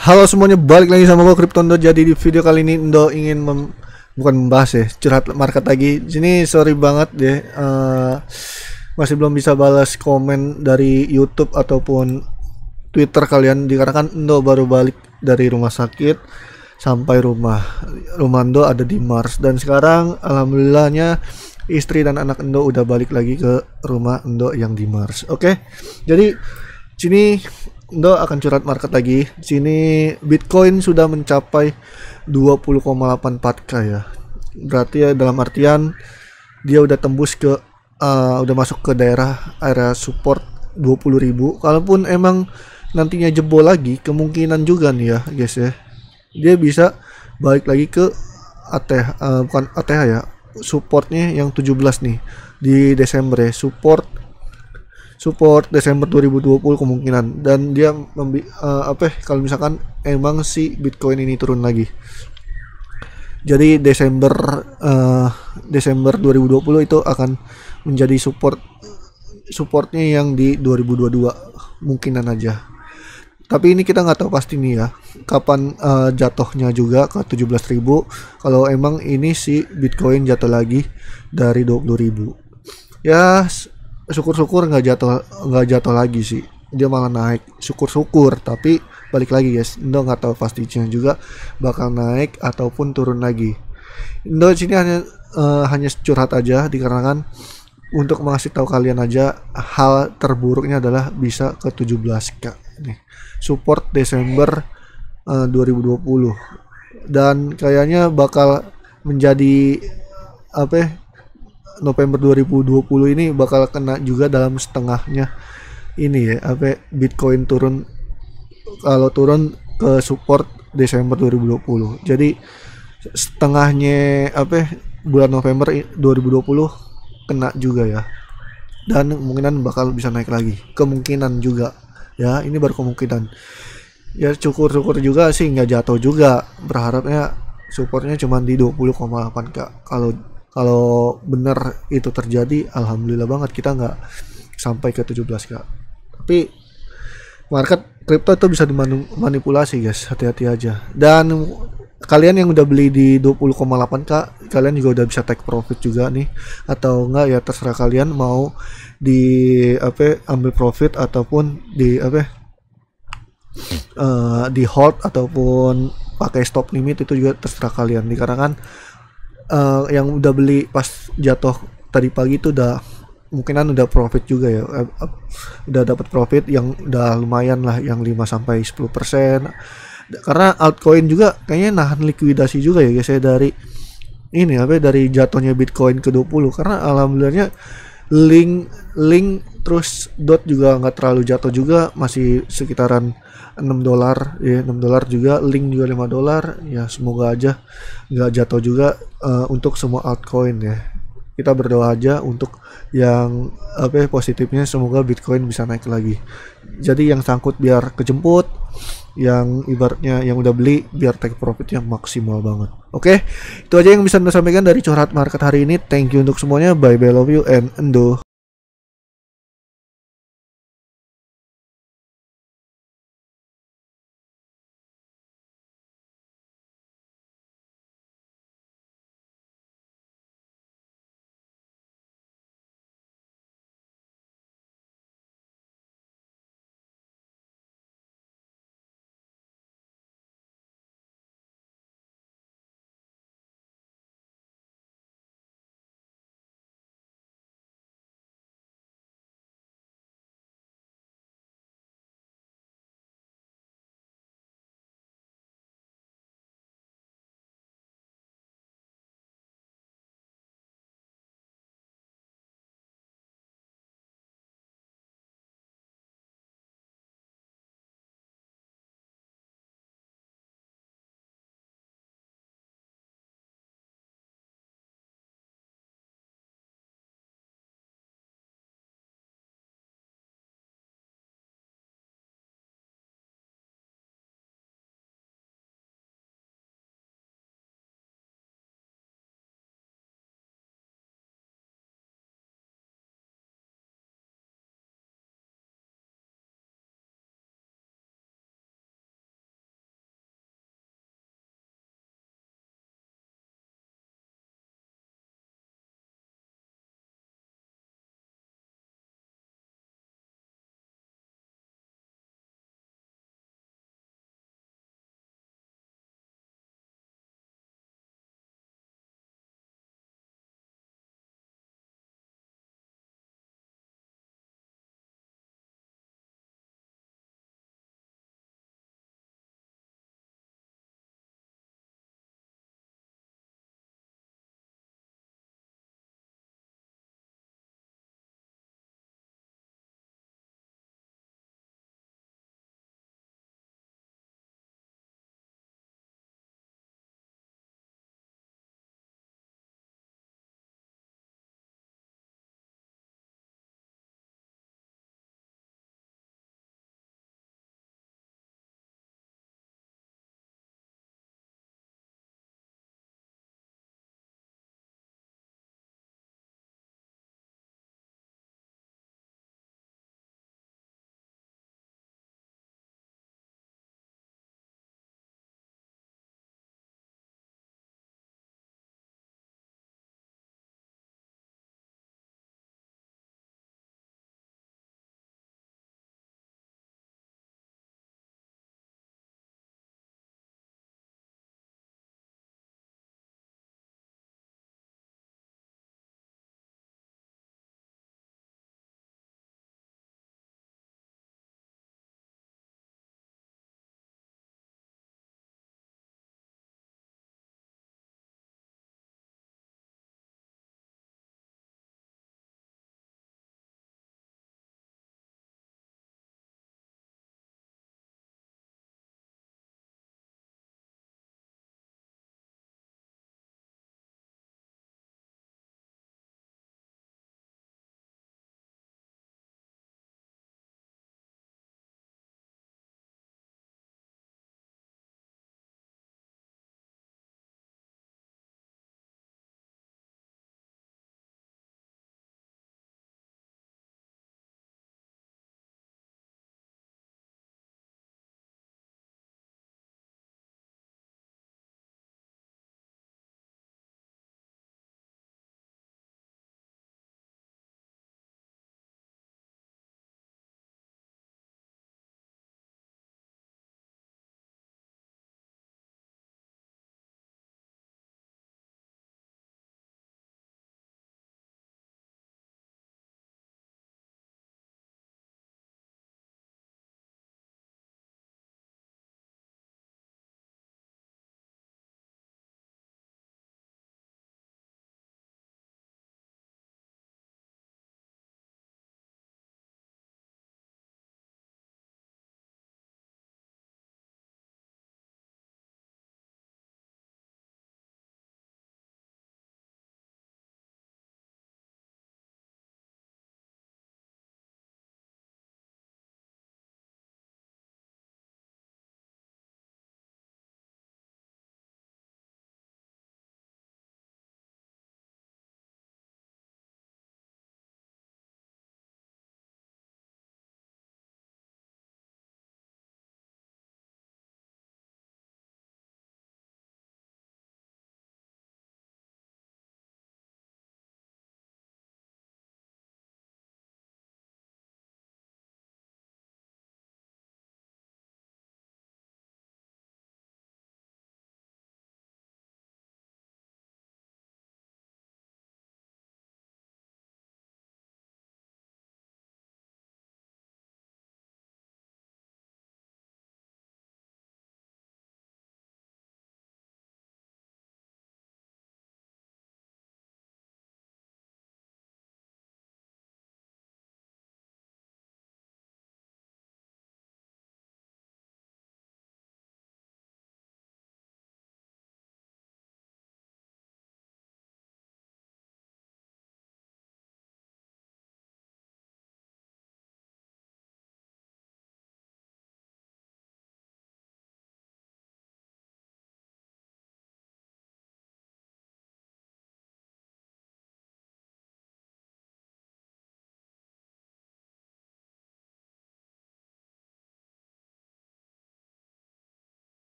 Halo semuanya, balik lagi sama gue Kryptondo. Jadi di video kali ini Ndo ingin mem bukan membahas ya, curhat market lagi. Sini sorry banget deh ya, uh, masih belum bisa balas komen dari YouTube ataupun Twitter kalian dikarenakan Ndo baru balik dari rumah sakit sampai rumah. Rumah Ndo ada di Mars dan sekarang alhamdulillahnya istri dan anak Ndo udah balik lagi ke rumah Ndo yang di Mars. Oke. Okay? Jadi Sini Indo akan curhat market lagi. Sini Bitcoin sudah mencapai 20,84k ya. Berarti ya dalam artian dia udah tembus ke uh, udah masuk ke daerah area support 20.000. Kalaupun emang nantinya jebol lagi, kemungkinan juga nih ya, guys ya. Dia bisa balik lagi ke ATH uh, bukan ATH ya. Supportnya yang 17 nih di Desember ya. Support support Desember 2020 kemungkinan dan dia uh, apa kalau misalkan emang si Bitcoin ini turun lagi. Jadi Desember uh, Desember 2020 itu akan menjadi support supportnya yang di 2022 mungkinan aja. Tapi ini kita nggak tahu pasti nih ya kapan uh, jatuhnya juga ke 17.000 kalau emang ini si Bitcoin jatuh lagi dari 20.000. Ya syukur-syukur nggak jatuh nggak jatuh lagi sih dia malah naik syukur-syukur tapi balik lagi guys Indo nggak tahu pastinya juga bakal naik ataupun turun lagi Indo sini hanya uh, hanya curhat aja dikarenakan untuk mengasih tahu kalian aja hal terburuknya adalah bisa ke 17k nih support Desember eh, uh, 2020 dan kayaknya bakal menjadi apa ya, November 2020 ini bakal kena juga dalam setengahnya ini ya apa Bitcoin turun kalau turun ke support Desember 2020 jadi setengahnya apa bulan November 2020 kena juga ya dan kemungkinan bakal bisa naik lagi kemungkinan juga ya ini baru kemungkinan ya syukur-syukur juga sih nggak jatuh juga berharapnya supportnya cuma di 20,8 kak kalau kalau benar itu terjadi alhamdulillah banget kita nggak sampai ke 17 kak. tapi market crypto itu bisa dimanipulasi guys hati-hati aja dan kalian yang udah beli di 208 kak, kalian juga udah bisa take profit juga nih atau enggak ya terserah kalian mau di apa ambil profit ataupun di apa uh, di hold ataupun pakai stop limit itu juga terserah kalian dikarenakan uh, yang udah beli pas jatuh tadi pagi itu udah mungkinan udah profit juga ya eh, udah dapat profit yang udah lumayan lah yang 5 sampai sepuluh persen karena altcoin juga kayaknya nahan likuidasi juga ya guys ya dari ini apa dari jatuhnya Bitcoin ke 20 karena alhamdulillahnya link link terus dot juga nggak terlalu jatuh juga masih sekitaran 6 dolar ya 6 dolar juga link juga 5 dolar ya semoga aja nggak jatuh juga uh, untuk semua altcoin ya kita berdoa aja untuk yang apa ya, positifnya semoga Bitcoin bisa naik lagi. Jadi yang sangkut biar kejemput, yang ibaratnya yang udah beli biar take profit yang maksimal banget. Oke, okay? itu aja yang bisa saya sampaikan dari curhat market hari ini. Thank you untuk semuanya. Bye bye love you and endo.